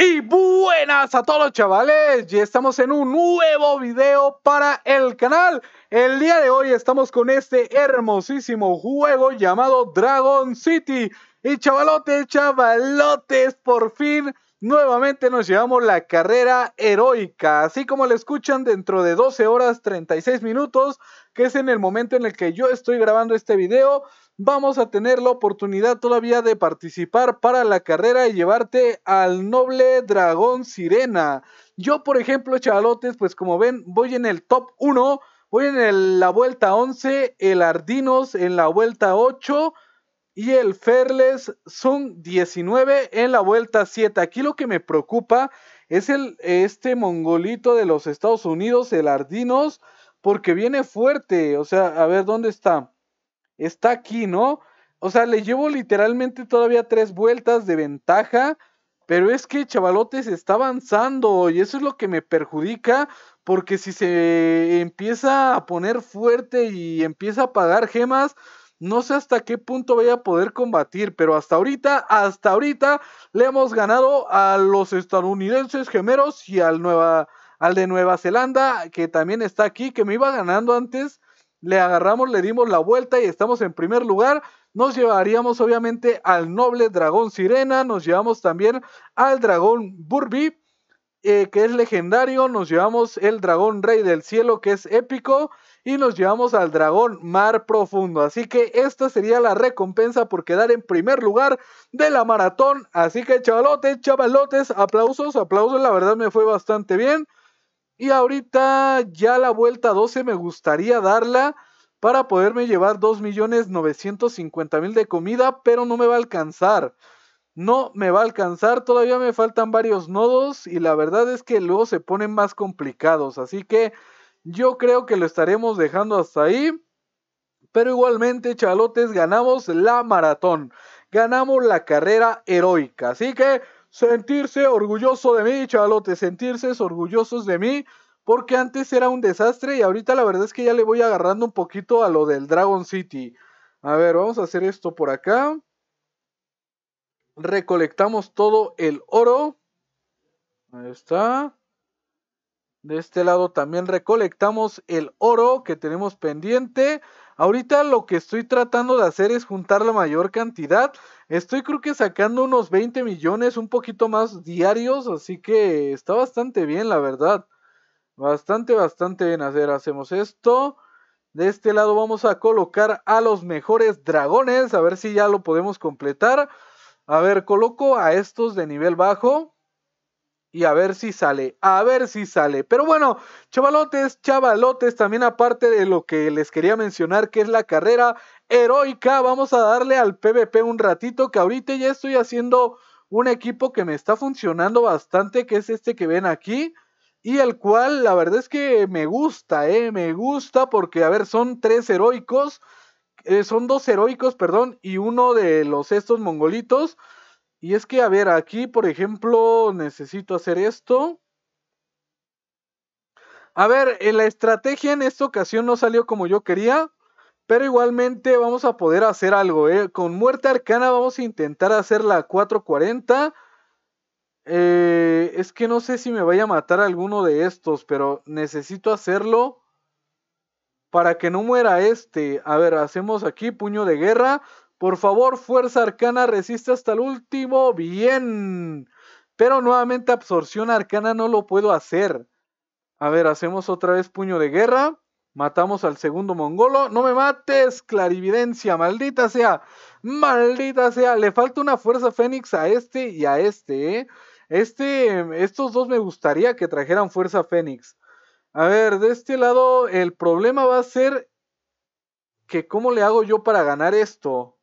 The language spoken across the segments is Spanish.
Y buenas a todos chavales, ya estamos en un nuevo video para el canal. El día de hoy estamos con este hermosísimo juego llamado Dragon City. Y chavalotes, chavalotes, por fin nuevamente nos llevamos la carrera heroica. Así como lo escuchan dentro de 12 horas 36 minutos, que es en el momento en el que yo estoy grabando este video, vamos a tener la oportunidad todavía de participar para la carrera y llevarte al noble dragón sirena. Yo, por ejemplo, chavalotes, pues como ven, voy en el top 1, voy en la vuelta 11, el Ardinos en la vuelta 8 y el Ferles son 19 en la vuelta 7. Aquí lo que me preocupa es el, este mongolito de los Estados Unidos, el Ardinos, porque viene fuerte. O sea, a ver, ¿dónde está? está aquí, ¿no? O sea, le llevo literalmente todavía tres vueltas de ventaja, pero es que Chavalotes está avanzando y eso es lo que me perjudica, porque si se empieza a poner fuerte y empieza a pagar gemas, no sé hasta qué punto vaya a poder combatir, pero hasta ahorita, hasta ahorita le hemos ganado a los estadounidenses gemeros y al, nueva, al de Nueva Zelanda, que también está aquí, que me iba ganando antes le agarramos, le dimos la vuelta y estamos en primer lugar. Nos llevaríamos obviamente al noble dragón sirena, nos llevamos también al dragón burbi eh, que es legendario, nos llevamos el dragón rey del cielo, que es épico, y nos llevamos al dragón mar profundo. Así que esta sería la recompensa por quedar en primer lugar de la maratón. Así que chavalotes, chavalotes, aplausos, aplausos, la verdad me fue bastante bien. Y ahorita ya la vuelta 12 me gustaría darla para poderme llevar 2.950.000 de comida, pero no me va a alcanzar. No me va a alcanzar, todavía me faltan varios nodos y la verdad es que luego se ponen más complicados, así que yo creo que lo estaremos dejando hasta ahí. Pero igualmente, chalotes, ganamos la maratón, ganamos la carrera heroica, así que sentirse orgulloso de mí, chavalote, sentirse orgullosos de mí, porque antes era un desastre y ahorita la verdad es que ya le voy agarrando un poquito a lo del Dragon City. A ver, vamos a hacer esto por acá. Recolectamos todo el oro. Ahí está. De este lado también recolectamos el oro que tenemos pendiente. Ahorita lo que estoy tratando de hacer es juntar la mayor cantidad. Estoy creo que sacando unos 20 millones, un poquito más diarios, así que está bastante bien, la verdad. Bastante, bastante bien hacer. Hacemos esto. De este lado vamos a colocar a los mejores dragones, a ver si ya lo podemos completar. A ver, coloco a estos de nivel bajo y a ver si sale, a ver si sale. Pero bueno, chavalotes, chavalotes, también aparte de lo que les quería mencionar, que es la carrera heroica, vamos a darle al PvP un ratito, que ahorita ya estoy haciendo un equipo que me está funcionando bastante, que es este que ven aquí. Y el cual la verdad es que me gusta, eh, me gusta porque, a ver, son tres heroicos, eh, son dos heroicos, perdón, y uno de los estos mongolitos. Y es que, a ver, aquí, por ejemplo, necesito hacer esto. A ver, la estrategia en esta ocasión no salió como yo quería. Pero igualmente vamos a poder hacer algo. ¿eh? Con muerte arcana vamos a intentar hacer la 440. Eh, es que no sé si me vaya a matar alguno de estos. Pero necesito hacerlo. Para que no muera este. A ver, hacemos aquí puño de guerra. Por favor, Fuerza Arcana resiste hasta el último. Bien. Pero nuevamente absorción arcana no lo puedo hacer. A ver, hacemos otra vez puño de guerra. Matamos al segundo mongolo. No me mates, clarividencia. Maldita sea. Maldita sea. Le falta una fuerza fénix a este y a este. ¿eh? Este, estos dos me gustaría que trajeran fuerza fénix. A ver, de este lado el problema va a ser que cómo le hago yo para ganar esto.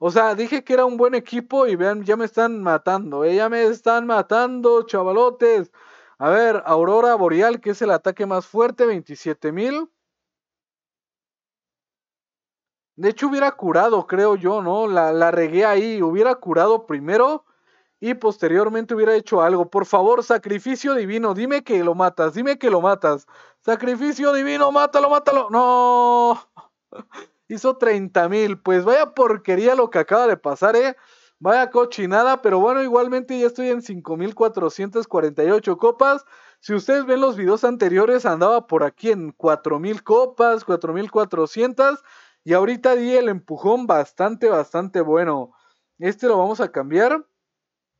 O sea, dije que era un buen equipo y vean, ya me están matando, eh, ya me están matando, chavalotes. A ver, Aurora Boreal, que es el ataque más fuerte, 27 mil. De hecho, hubiera curado, creo yo, ¿no? La, la regué ahí, hubiera curado primero y posteriormente hubiera hecho algo. Por favor, sacrificio divino, dime que lo matas, dime que lo matas. Sacrificio divino, mátalo, mátalo. No hizo 30 mil. Pues vaya porquería lo que acaba de pasar, ¿eh? Vaya cochinada, pero bueno, igualmente ya estoy en 5.448 copas. Si ustedes ven los videos anteriores, andaba por aquí en 4.000 copas, 4.400. Y ahorita di el empujón bastante, bastante bueno. Este lo vamos a cambiar.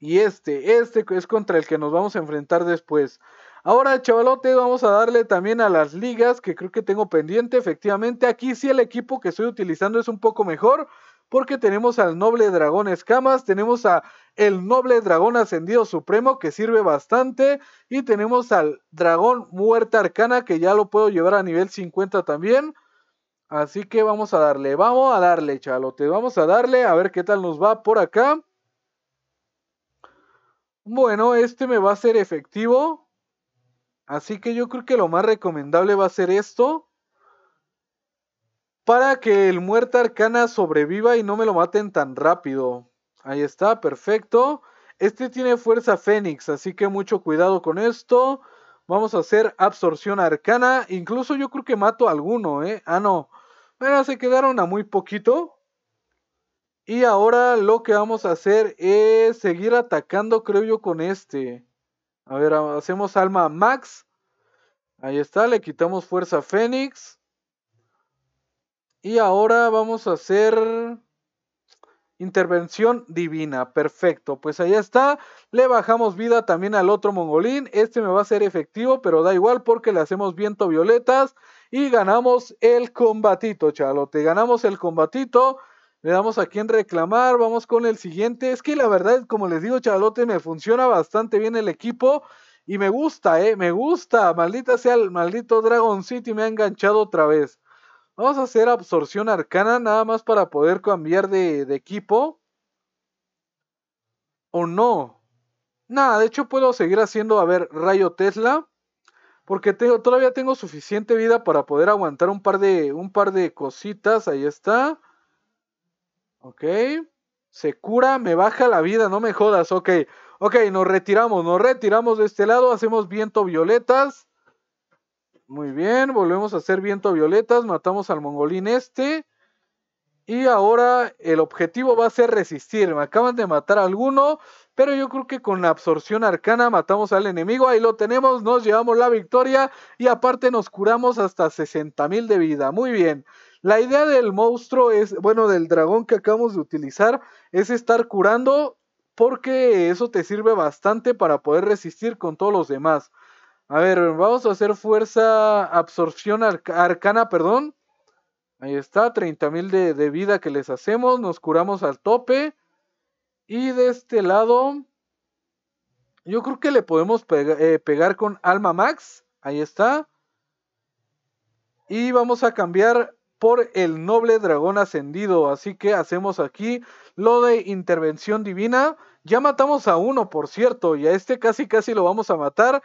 Y este, este es contra el que nos vamos a enfrentar después. Ahora, chavalote, vamos a darle también a las ligas que creo que tengo pendiente. Efectivamente, aquí sí el equipo que estoy utilizando es un poco mejor porque tenemos al noble dragón escamas, tenemos a el noble dragón ascendido supremo que sirve bastante y tenemos al dragón muerta arcana que ya lo puedo llevar a nivel 50 también. Así que vamos a darle, vamos a darle, chavalote vamos a darle a ver qué tal nos va por acá. Bueno, este me va a ser efectivo. Así que yo creo que lo más recomendable va a ser esto. Para que el muerto arcana sobreviva y no me lo maten tan rápido. Ahí está, perfecto. Este tiene fuerza fénix, así que mucho cuidado con esto. Vamos a hacer absorción arcana. Incluso yo creo que mato a alguno, ¿eh? Ah, no. Mira, se quedaron a muy poquito. Y ahora lo que vamos a hacer es seguir atacando, creo yo, con este. A ver, hacemos alma max. Ahí está, le quitamos fuerza fénix. Y ahora vamos a hacer intervención divina. Perfecto, pues ahí está. Le bajamos vida también al otro mongolín. Este me va a ser efectivo, pero da igual porque le hacemos viento violetas. Y ganamos el combatito, chalote. Ganamos el combatito le damos aquí en reclamar, vamos con el siguiente. Es que la verdad, como les digo, chalote me funciona bastante bien el equipo. Y me gusta, eh, me gusta. Maldita sea el maldito Dragon City, me ha enganchado otra vez. Vamos a hacer absorción arcana, nada más para poder cambiar de, equipo. ¿O no? Nada, de hecho puedo seguir haciendo, a ver, rayo Tesla. Porque tengo, todavía tengo suficiente vida para poder aguantar un par de, un par de cositas. Ahí está. Ok. Se cura, me baja la vida, no me jodas. Ok. Ok, nos retiramos, nos retiramos de este lado, hacemos viento violetas. Muy bien, volvemos a hacer viento violetas, matamos al mongolín este. Y ahora el objetivo va a ser resistir. Me acaban de matar a alguno, pero yo creo que con la absorción arcana matamos al enemigo. Ahí lo tenemos, nos llevamos la victoria y aparte nos curamos hasta 60.000 de vida. Muy bien. La idea del monstruo es, bueno, del dragón que acabamos de utilizar, es estar curando porque eso te sirve bastante para poder resistir con todos los demás. A ver, vamos a hacer fuerza absorción arcana, perdón. Ahí está, 30.000 de, de vida que les hacemos, nos curamos al tope. Y de este lado, yo creo que le podemos eh, pegar con Alma Max. Ahí está. Y vamos a cambiar por el noble dragón ascendido. Así que hacemos aquí lo de intervención divina. Ya matamos a uno, por cierto, y a este casi casi lo vamos a matar.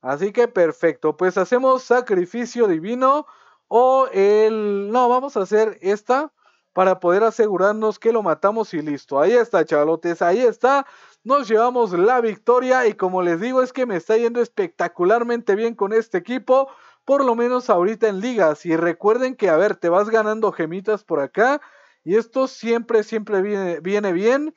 Así que perfecto, pues hacemos sacrificio divino o el... No, vamos a hacer esta para poder asegurarnos que lo matamos y listo. Ahí está, chavalotes, ahí está. Nos llevamos la victoria y como les digo es que me está yendo espectacularmente bien con este equipo por lo menos ahorita en ligas. Y recuerden que, a ver, te vas ganando gemitas por acá. Y esto siempre, siempre viene, viene bien.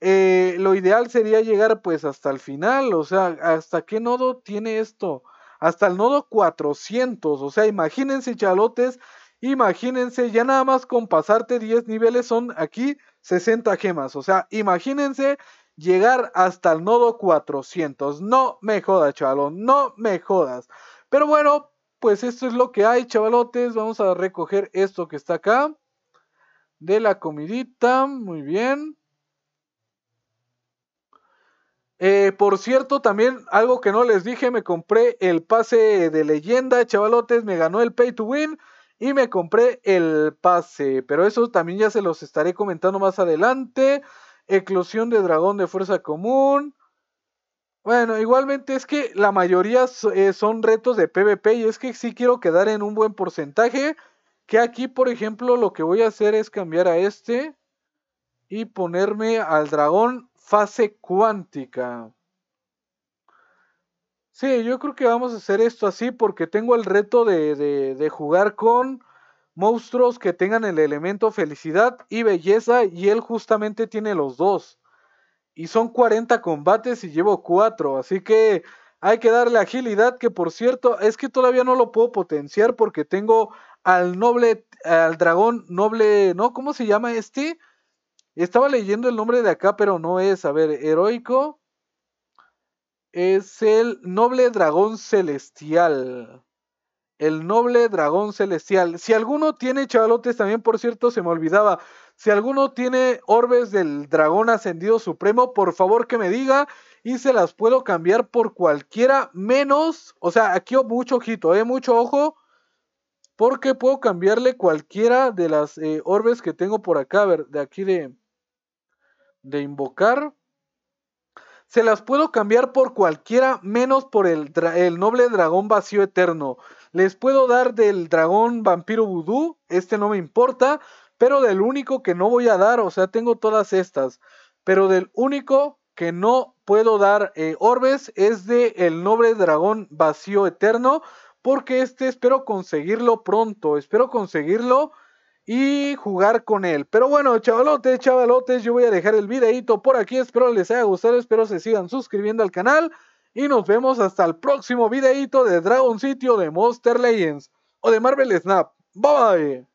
Eh, lo ideal sería llegar pues hasta el final. O sea, ¿hasta qué nodo tiene esto? Hasta el nodo 400. O sea, imagínense chalotes. Imagínense, ya nada más con pasarte 10 niveles son aquí 60 gemas. O sea, imagínense llegar hasta el nodo 400. No me jodas, chalo, no me jodas. Pero bueno, pues esto es lo que hay, chavalotes. Vamos a recoger esto que está acá. De la comidita. Muy bien. Eh, por cierto, también algo que no les dije, me compré el pase de leyenda, chavalotes. Me ganó el pay to win y me compré el pase. Pero eso también ya se los estaré comentando más adelante. Eclosión de dragón de fuerza común. Bueno, igualmente es que la mayoría eh, son retos de PvP y es que sí quiero quedar en un buen porcentaje. Que aquí, por ejemplo, lo que voy a hacer es cambiar a este y ponerme al dragón fase cuántica. Sí, yo creo que vamos a hacer esto así porque tengo el reto de, de, de jugar con monstruos que tengan el elemento felicidad y belleza y él justamente tiene los dos. Y son 40 combates y llevo 4. Así que hay que darle agilidad. Que por cierto, es que todavía no lo puedo potenciar porque tengo al noble, al dragón noble, ¿no? ¿Cómo se llama este? Estaba leyendo el nombre de acá, pero no es. A ver, heroico. Es el noble dragón celestial el noble dragón celestial. Si alguno tiene chavalotes, también por cierto, se me olvidaba. Si alguno tiene orbes del dragón ascendido supremo, por favor que me diga y se las puedo cambiar por cualquiera menos, o sea, aquí mucho ojito, eh, mucho ojo, porque puedo cambiarle cualquiera de las eh, orbes que tengo por acá, a ver, de aquí de, de invocar. Se las puedo cambiar por cualquiera menos por el, el noble dragón vacío eterno. Les puedo dar del dragón vampiro vudú, este no me importa, pero del único que no voy a dar, o sea, tengo todas estas, pero del único que no puedo dar eh, orbes es de el noble dragón vacío eterno, porque este espero conseguirlo pronto, espero conseguirlo y jugar con él. Pero bueno, chavalotes, chavalotes, yo voy a dejar el videito por aquí, espero les haya gustado, espero se sigan suscribiendo al canal y nos vemos hasta el próximo videíto de Dragon o de Monster Legends o de Marvel Snap. Bye bye.